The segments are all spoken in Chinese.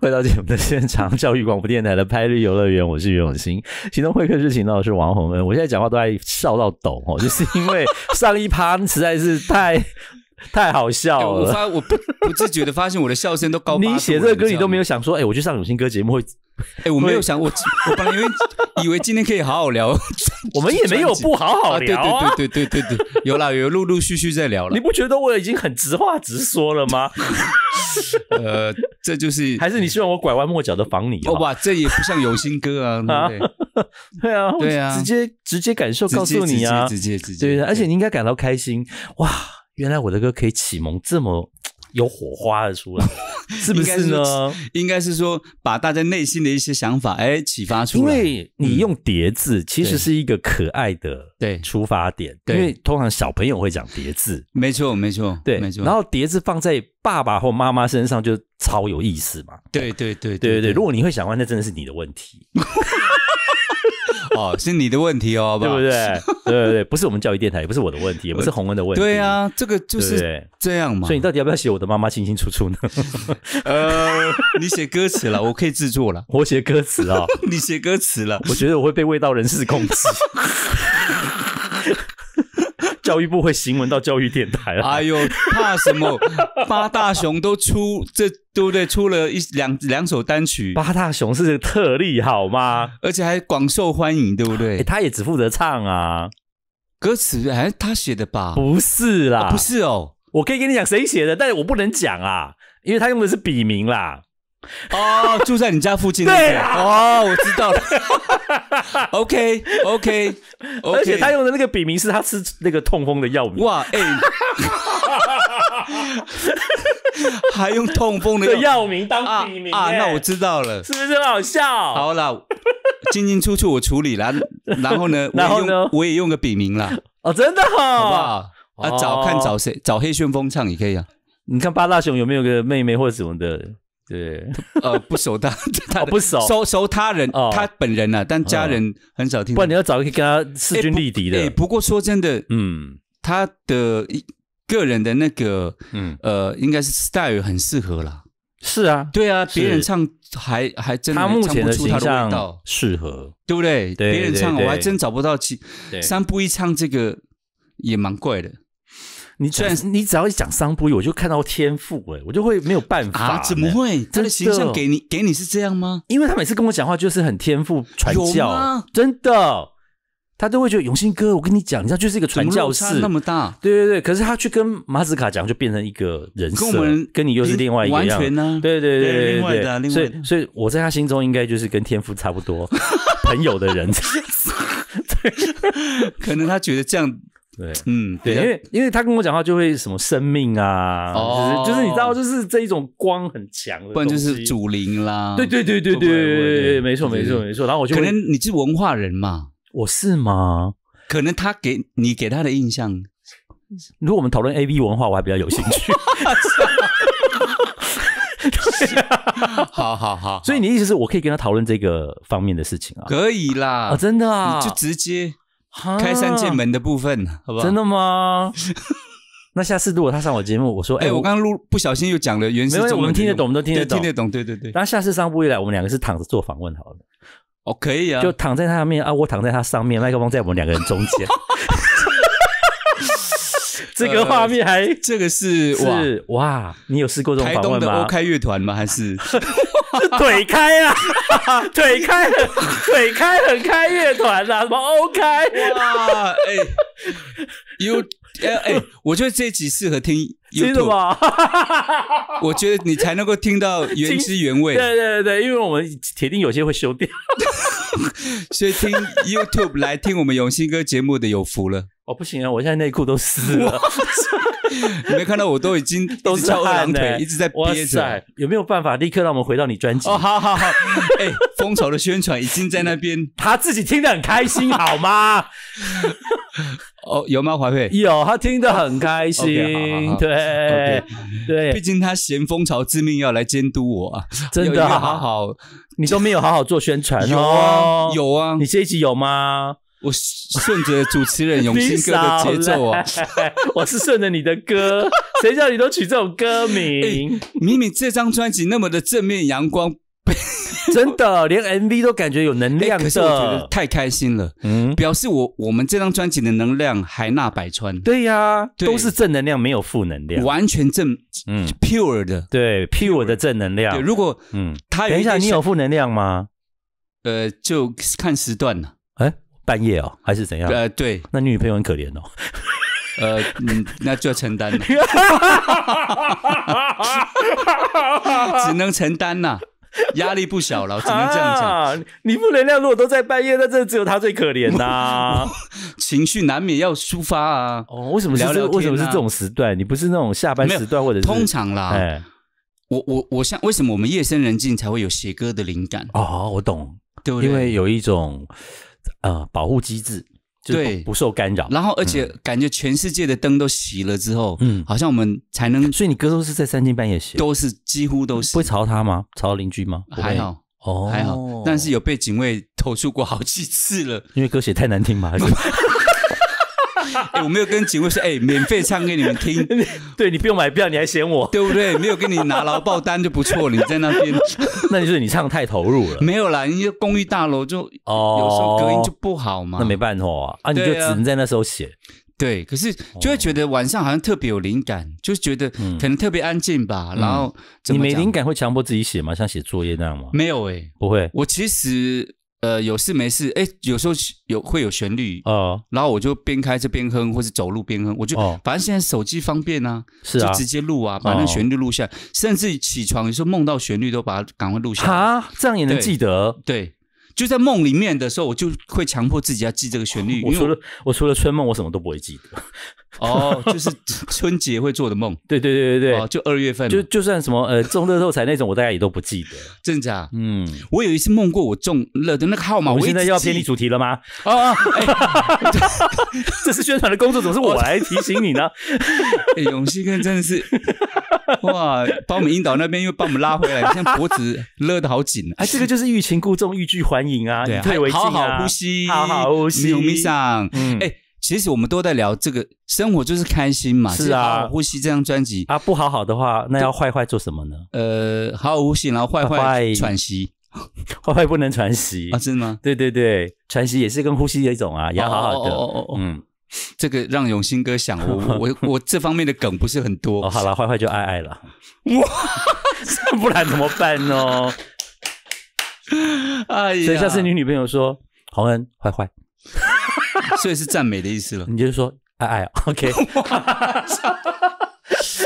回到节目的现场，教育广播电台的拍立游乐园，我是袁永新。行动会客室请到的是王宏恩，我现在讲话都在笑到抖哦，就是因为上一趴实在是太。太好笑了！我发我不不自觉的发现我的笑声都高八度。你写这个，你都没有想说，哎，我去上有新歌节目会，哎，我没有想我，我本来以为以为今天可以好好聊，我们也没有不好好聊啊，对对对对对，有啦有陆陆续续在聊了。你不觉得我已经很直话直说了吗？呃，这就是还是你希望我拐弯抹角的防你？哇，这也不像有心哥啊。对啊，对啊，直接直接感受告诉你啊，直接直接，对，而且你应该感到开心哇。原来我的歌可以启蒙这么有火花的出来，是不是呢？应该是说把大家内心的一些想法哎启发出来。因为你用叠字其实是一个可爱的对出发点，因为通常小朋友会讲叠字，没错没错对，没错。然后叠字放在爸爸或妈妈身上就超有意思嘛，对对对对对对。如果你会想歪，那真的是你的问题。哦，是你的问题哦，对不对？对对对，不是我们教育电台，也不是我的问题，也不是洪恩的问题。对啊，这个就是这样嘛。所以你到底要不要写我的妈妈清清楚楚呢？呃，你写歌词了，我可以制作了。我写歌词啊，你写歌词了，我觉得我会被味道人士控制。教育部会行文到教育电台了。哎呦，怕什么？八大雄都出，这对不对？出了一两两首单曲，八大雄是特例好吗？而且还广受欢迎，对不对？他也只负责唱啊，歌词还是他写的吧？不是啦，不是哦。我可以跟你讲谁写的，但是我不能讲啊，因为他用的是笔名啦。哦，住在你家附近那边哦，我知道了。OK OK，而且他用的那个笔名是他吃那个痛风的药名哇，哎，还用痛风的药名当笔名啊？那我知道了，是不是好笑？好了，进进出出我处理了，然后呢，然后呢，我也用个笔名了。哦，真的好，好不好？啊，找看找谁？找黑旋风唱也可以啊。你看八大雄有没有个妹妹或者什么的？对，呃，不熟他，他不熟，熟熟他人，他本人呐，但家人很少听。不然你要找一个跟他势均力敌的。哎，不过说真的，嗯，他的个人的那个，嗯，呃，应该是 style 很适合啦。是啊，对啊，别人唱还还真他目前的形象适合，对不对？别人唱我还真找不到其三步一唱这个也蛮怪的。你虽然你只要一讲桑不我就看到天赋哎，我就会没有办法啊！怎么会？他的形象给你给你是这样吗？因为他每次跟我讲话就是很天赋传教，真的，他都会觉得永兴哥，我跟你讲，你知道就是一个传教士那么大，对对对。可是他去跟马子卡讲，就变成一个人，跟我们跟你又是另外一样呢。对对对，另外的，所以所以我在他心中应该就是跟天赋差不多 朋友的人，对，可能他觉得这样。对，嗯，对，因为因为他跟我讲话就会什么生命啊，就是你知道，就是这一种光很强，不然就是主灵啦。对对对对对对对，没错没错没错。然后我就可能你是文化人嘛，我是吗？可能他给你给他的印象，如果我们讨论 A B 文化，我还比较有兴趣。好好好，所以你意思是我可以跟他讨论这个方面的事情啊？可以啦，啊，真的啊，就直接。开山建门的部分，好不好？真的吗？那下次如果他上我节目，我说，哎，我刚刚录不小心又讲了原。没有，我们听得懂，我们都听得懂，听得懂。对对对。那下次上不回来，我们两个是躺着做访问好了。哦，可以啊，就躺在他上面啊，我躺在他上面，麦克风在我们两个人中间。这个画面还，这个是是哇，你有试过这种访问吗？O.K. 乐团吗？还是？腿开啊，腿开很，腿开很开乐团呐，什么 OK？哇，哎 y o u 哎、u 哎，我觉得这集适合听 YouTube，我觉得你才能够听到原汁原味。对对对因为我们铁定有些会修掉，所以听 YouTube 来听我们永兴哥节目的有福了。哦，不行啊，我现在内裤都撕了。你没看到我都已经 都直翘二郎腿，一直在憋着。有没有办法立刻让我们回到你专辑？哦，好好好。哎，蜂巢的宣传已经在那边。他自己听得很开心，好吗？哦，有吗？华佩有，他听得很开心。对对，毕竟他嫌蜂巢致命要来监督我啊，真的好好。你都没有好好做宣传？有啊有啊，你这一集有吗？我顺着主持人永兴哥的节奏啊，我是顺着你的歌，谁叫你都取这种歌名？明明这张专辑那么的正面阳光，真的连 MV 都感觉有能量，可是我觉得太开心了。嗯，表示我我们这张专辑的能量海纳百川。对呀，都是正能量，没有负能量，完全正，嗯，pure 的，对，pure 的正能量。如果嗯，他等一下，你有负能量吗？呃，就看时段了。半夜哦，还是怎样？呃，对，那你女朋友很可怜哦。呃，那就承担了，只能承担呐，压力不小了，只能这样讲。你不能量如果都在半夜，那这只有他最可怜呐。情绪难免要抒发啊。哦，为什么聊？为什么是这种时段？你不是那种下班时段，或者通常啦。哎，我我我像为什么我们夜深人静才会有写歌的灵感？哦，我懂，对不对？因为有一种。呃，保护机制，对，不受干扰。然后，而且感觉全世界的灯都熄了之后，嗯，好像我们才能。所以你歌都是在三更半也写，都是几乎都是会吵他吗？吵邻居吗？还好，哦，还好。但是有被警卫投诉过好几次了，因为歌写太难听嘛。哎，我没有跟警卫说，哎，免费唱给你们听。对你不用买票，你还嫌我，对不对？没有给你拿牢报单就不错，你在 那边，那你是你唱太投入了。没有啦，因为公寓大楼就哦，有时候隔音就不好嘛，那没办法啊，啊，你就只能在那时候写。对，可是就会觉得晚上好像特别有灵感，就觉得可能特别安静吧。然后你没灵感会强迫自己写吗？像写作业那样吗？没有哎，不会。我其实。呃，有事没事，哎，有时候有会有旋律啊，然后我就边开车边哼，或是走路边哼，我就反正现在手机方便啊，是啊，直接录啊，把那旋律录下，甚至起床有时候梦到旋律都把它赶快录下，啊，这样也能记得，对。就在梦里面的时候，我就会强迫自己要记这个旋律。我除了我除了春梦，我什么都不会记得。哦，就是春节会做的梦。对对对对对，就二月份，就就算什么呃中乐透彩那种，我大概也都不记得。真的啊，嗯，我有一次梦过我中乐的那个号码。我现在要偏离主题了吗？啊，这是宣传的工作总是我来提醒你呢。永熙哥真的是。哇！把我们引导那边，又把我们拉回来，现 在脖子勒得好紧。哎，这个就是欲擒故纵，欲拒还迎啊！对，好好呼吸，好好呼吸。想。嗯，哎，其实我们都在聊这个，生活就是开心嘛。是啊，呼吸这张专辑啊，不好好的话，那要坏坏做什么呢？呃，好好呼吸，然后坏坏喘息，坏坏不能喘息啊？真的吗？对对对，喘息也是跟呼吸的一种啊，也要好好的。嗯。这个让永兴哥想我，我我这方面的梗不是很多。好了，坏坏就爱爱了，哇，不然怎么办呢？哎呀，所以下次你女朋友说洪恩坏坏，所以是赞美的意思了，你就说爱爱，OK。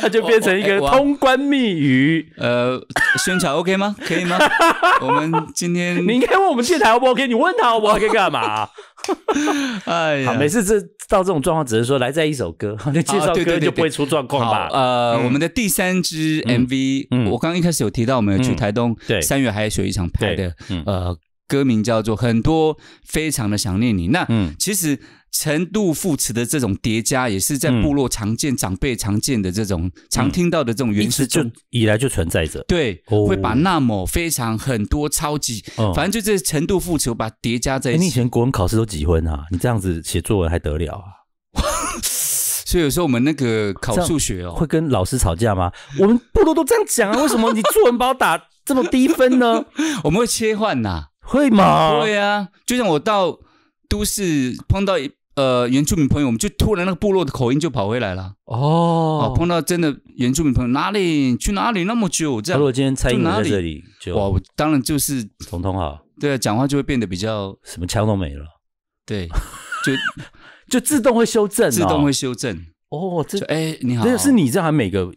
它就变成一个通关密语。呃，宣传 OK 吗？可以吗？我们今天你应该问我们电台好不 OK？你问他 O 不 OK 干嘛？哎呀，每次这到这种状况，只能说来再一首歌。那 介绍歌就不会出状况吧？呃，我们的第三支 MV，我刚刚一开始有提到，我们去台东三月海水一场拍的，呃。歌名叫做《很多非常的想念你》。那其实程度副词的这种叠加，也是在部落常见、长辈常见的这种常听到的这种原词就以来就存在着。对，会把那么非常很多超级，反正就是程度副词把叠加在一起。你以前国文考试都几分啊？你这样子写作文还得了啊？所以有时候我们那个考数学哦，会跟老师吵架吗？我们部落都这样讲啊，为什么你作文把我打这么低分呢？我们会切换呐。会吗？会啊，就像我到都市碰到一呃原住民朋友，我们就突然那个部落的口音就跑回来了。哦，碰到真的原住民朋友，哪里去哪里那么久？部落今天差住在这里，哇，当然就是彤彤哈，对，啊，讲话就会变得比较什么腔都没了，对，就就自动会修正，自动会修正。哦，这哎你好，那是你这样每个。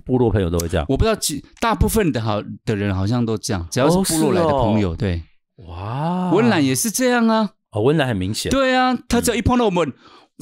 部落朋友都会这样，我不知道，大部分的好的人好像都这样，只要是部落来的朋友，对，哇，温岚也是这样啊，哦，温岚很明显，对啊，他只要一碰到我们。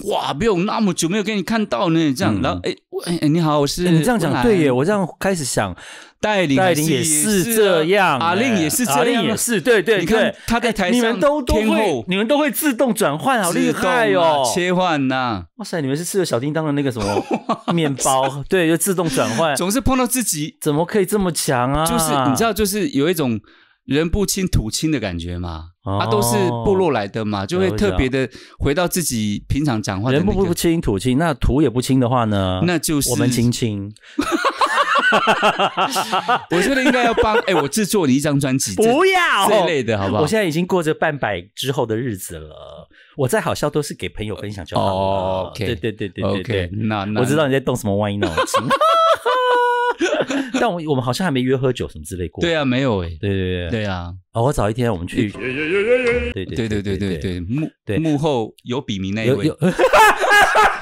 哇，不用那么久没有给你看到呢，这样，然后，哎，哎，你好，我是你这样讲对耶，我这样开始想，带领带领也是这样，阿令也是这样也是，对对，你看他在台上，你们都都会，你们都会自动转换，好厉害哦，切换呐，哇塞，你们是吃了小叮当的那个什么 面包，对，就自动转换，总是碰到自己，怎么可以这么强啊？就是你知道，就是有一种人不亲土亲的感觉吗？啊，都是部落来的嘛，就会特别的回到自己平常讲话。人不不清土清，那土也不清的话呢？那就是我们清清。我觉得应该要帮哎，我制作你一张专辑，不要这类的好不好？我现在已经过着半百之后的日子了，我再好笑都是给朋友分享就好了。OK，对对对对对对，那那我知道你在动什么歪脑筋。但我我们好像还没约喝酒什么之类过。对啊，没有哎。对对对对啊！哦，我找一天我们去。对对对对对对幕对幕后有笔名那一位。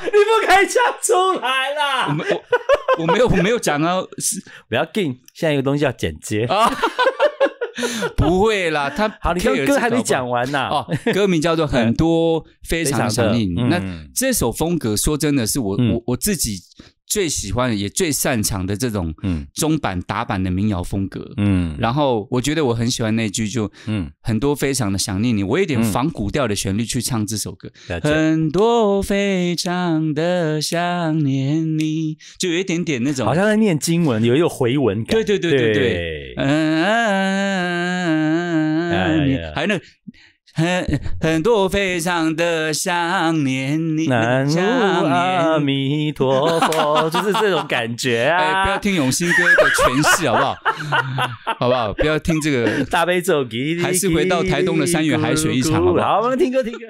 你不可开枪出来啦！我没我没有我没有讲是 不要 game。现在一个东西叫剪接。啊。不会啦，他好，你看歌还没讲完呢。哦，歌名叫做《很多非常硬》。那这首风格，说真的是我我我自己。最喜欢也最擅长的这种嗯，中版打版的民谣风格嗯，然后我觉得我很喜欢那句就嗯，很多非常的想念你，我有点仿古调的旋律去唱这首歌，很多非常的想念你，就有一点点那种好像在念经文，有一个回文感，对对对对对，嗯，还有那。很很多，非常的想念你，南无阿弥陀佛，就是这种感觉啊！不要听永兴哥的诠释，好不好？好不好？不要听这个大悲咒，还是回到台东的三远海水一场好了。好，我们听歌，听歌。